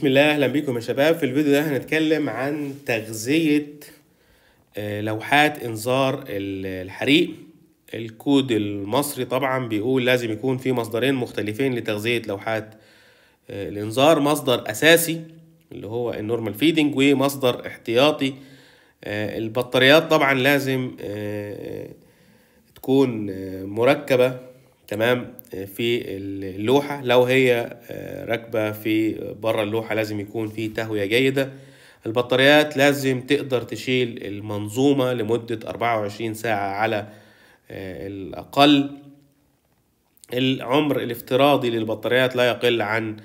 بسم الله اهلا بيكم يا شباب في الفيديو ده هنتكلم عن تغذية آه، لوحات انذار الحريق الكود المصري طبعا بيقول لازم يكون في مصدرين مختلفين لتغذية لوحات آه، الانذار مصدر اساسي اللي هو النورمال فيدنج ومصدر احتياطي آه، البطاريات طبعا لازم تكون مركبة تمام آه، في اللوحه لو هي آه، راكبه في بره اللوحه لازم يكون في تهويه جيده البطاريات لازم تقدر تشيل المنظومه لمده 24 ساعه على آه، الاقل العمر الافتراضي للبطاريات لا يقل عن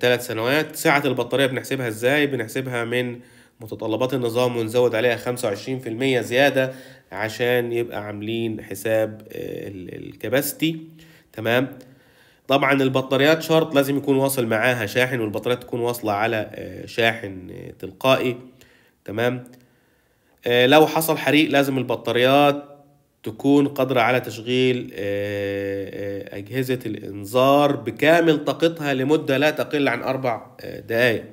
ثلاث سنوات سعة البطارية بنحسبها ازاي بنحسبها من متطلبات النظام ونزود عليها 25% زيادة عشان يبقى عاملين حساب آه، الكباستي تمام طبعا البطاريات شرط لازم يكون واصل معاها شاحن والبطاريات تكون واصلة على آه، شاحن آه، تلقائي تمام لو حصل حريق لازم البطاريات تكون قادرة على تشغيل أجهزة الإنذار بكامل طاقتها لمدة لا تقل عن أربع دقايق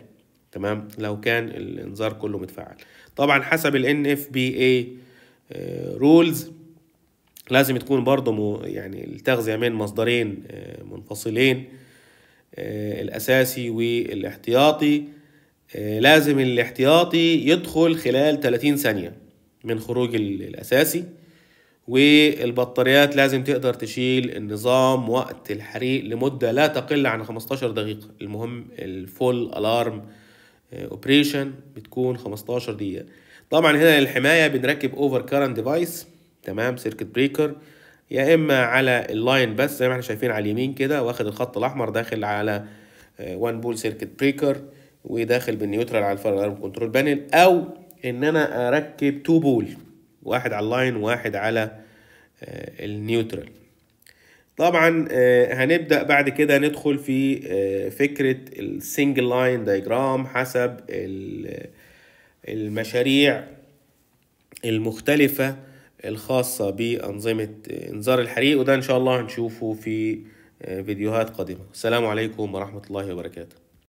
تمام لو كان الانذار كله متفعل طبعا حسب ال NFPA آه، rules رولز لازم تكون برضه يعني التغذية من مصدرين آه، منفصلين آه، الأساسي والاحتياطي لازم الاحتياطي يدخل خلال 30 ثانية من خروج الأساسي والبطاريات لازم تقدر تشيل النظام وقت الحريق لمدة لا تقل عن 15 دقيقة المهم الفول ألارم اوبريشن آه، بتكون 15 دقيقه طبعا هنا للحمايه بنركب اوفر كارنت ديفايس تمام سيركت بريكر يا اما على اللاين بس زي ما احنا شايفين على اليمين كده واخد الخط الاحمر داخل على وان بول سيركت بريكر وداخل بالنيوترال على الفرق كنترول بانل او ان انا اركب تو بول واحد على اللاين وواحد على آه، النيوترال طبعا آه، هنبدا بعد كده ندخل في آه، فكره السنجل لاين دايجرام حسب المشاريع المختلفه الخاصه بانظمه انذار الحريق وده ان شاء الله هنشوفه في آه، فيديوهات قادمه السلام عليكم ورحمه الله وبركاته